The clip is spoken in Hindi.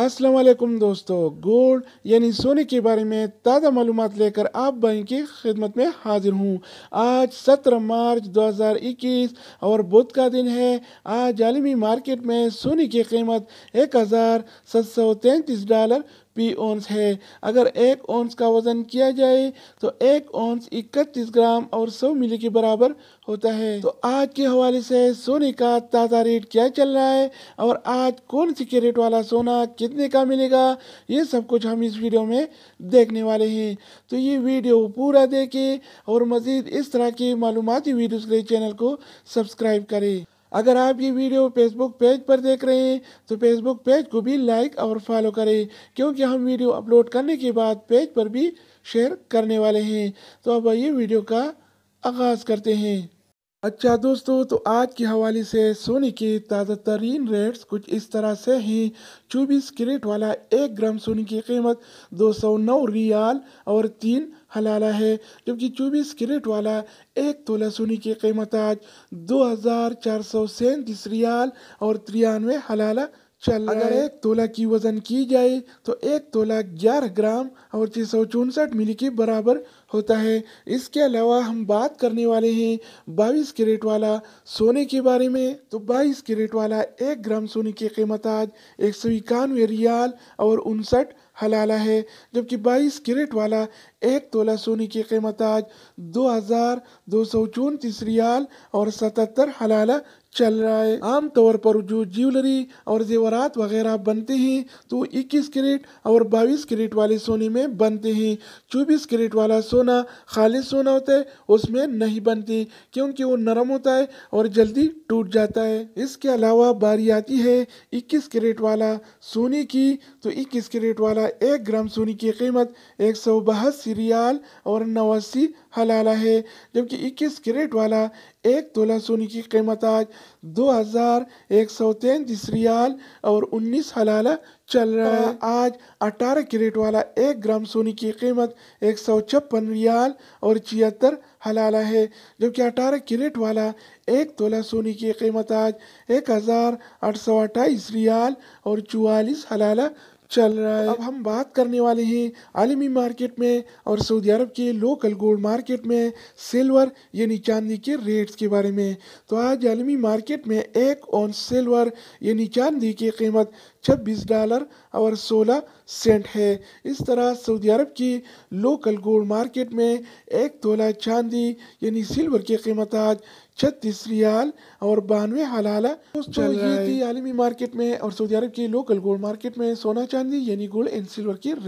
अस्सलाम वालेकुम दोस्तों गोल्ड यानी सोने के बारे में ताज़ा मालूम लेकर आप भाई की खिदमत में हाजिर हूँ आज 17 मार्च 2021 और बुध का दिन है आज आलमी मार्केट में सोने की कीमत एक हज़ार सात सौ तैंतीस डॉलर पी ओंस है अगर एक ओंस का वजन किया जाए तो एक ओंस इकतीस ग्राम और सौ मिली के बराबर होता है तो आज के हवाले से सोने का ताज़ा रेट क्या चल रहा है और आज कौन सी के रेट वाला सोना कितने का मिलेगा ये सब कुछ हम इस वीडियो में देखने वाले हैं तो ये वीडियो पूरा देखें और मज़ीद इस तरह की मालूमती वीडियोज़ के लिए चैनल को सब्सक्राइब करें अगर आप ये वीडियो फेसबुक पेज पर देख रहे हैं तो फेसबुक पेज को भी लाइक और फॉलो करें क्योंकि हम वीडियो अपलोड करने के बाद पेज पर भी शेयर करने वाले हैं तो अब ये वीडियो का आगाज़ करते हैं अच्छा दोस्तों तो आज के हवाले से सोने के ताज़ा तरीन रेट्स कुछ इस तरह से हैं चौबीस करेट वाला एक ग्राम सोने की कीमत दो सौ नौ रियाल और तीन हलाला है जबकि चौबीस करेट वाला एक तोला सोने की कीमत आज दो हज़ार चार सौ सैंतीस रियाल और तिरानवे हलाला चल अगर एक तोला की वजन की जाए तो एक तोला ग्यारह ग्राम और छः सौ चौंसठ मिली के बराबर होता है इसके अलावा हम बात करने वाले हैं बाईस कैरेट वाला सोने के बारे में तो बाईस कैरेट वाला एक ग्राम सोने की कीमत आज एक सौ इक्यानवे रियाल और उनसठ हलाला है जबकि बाईस कैरेट वाला एक तोला सोने की कीमत आज दो हज़ार दो सौ चौंतीस रियाल और सतहत्तर हलाला चल रहा है आमतौर पर जो ज्वेलरी और जेवरात वगैरह बनते हैं तो 21 करेट और 22 करेट वाले सोने में बनते हैं 24 करेट वाला सोना खालिश सोना होता है उसमें नहीं बनती क्योंकि वो नरम होता है और जल्दी टूट जाता है इसके अलावा बारी आती है 21 करेट वाला सोने की तो 21 करेट वाला एक ग्राम सोने की कीमत एक सौ बहत्तर रियाल और नवासी हलाला है जबकि 21 करेट वाला एक तोला सोने की कीमत आज दो हज़ार एक सौ तैंतीस रियाल और उन्नीस हलाला चल रहा है हाँ। आज अठारह कैरेट वाला एक ग्राम सोने की कीमत एक सौ छप्पन रियाल और छिहत्तर हलाला है जबकि अठारह कैरेट वाला एक तोला सोने की कीमत आज एक हज़ार आठ सौ अट्ठाईस रियाल और चवालीस हलाला चल रहा है अब हम बात करने वाले हैं आलमी मार्केट में और सऊदी अरब के लोकल गोल्ड मार्केट में सिल्वर यानी चांदी के रेट्स के बारे में तो आज आलमी मार्केट में एक ऑन सिल्वर यानी चांदी की कीमत 26 डॉलर और 16 सेंट है इस तरह सऊदी अरब की लोकल गोल्ड मार्केट में एक तोला चांदी यानी सिल्वर की कीमत आज छत्तीस रियाल और बानवे हलाला आलमी मार्केट में और सऊदी अरब की लोकल गोल्ड मार्केट में सोना चांदी यानी गोल्ड एंड सिल्वर की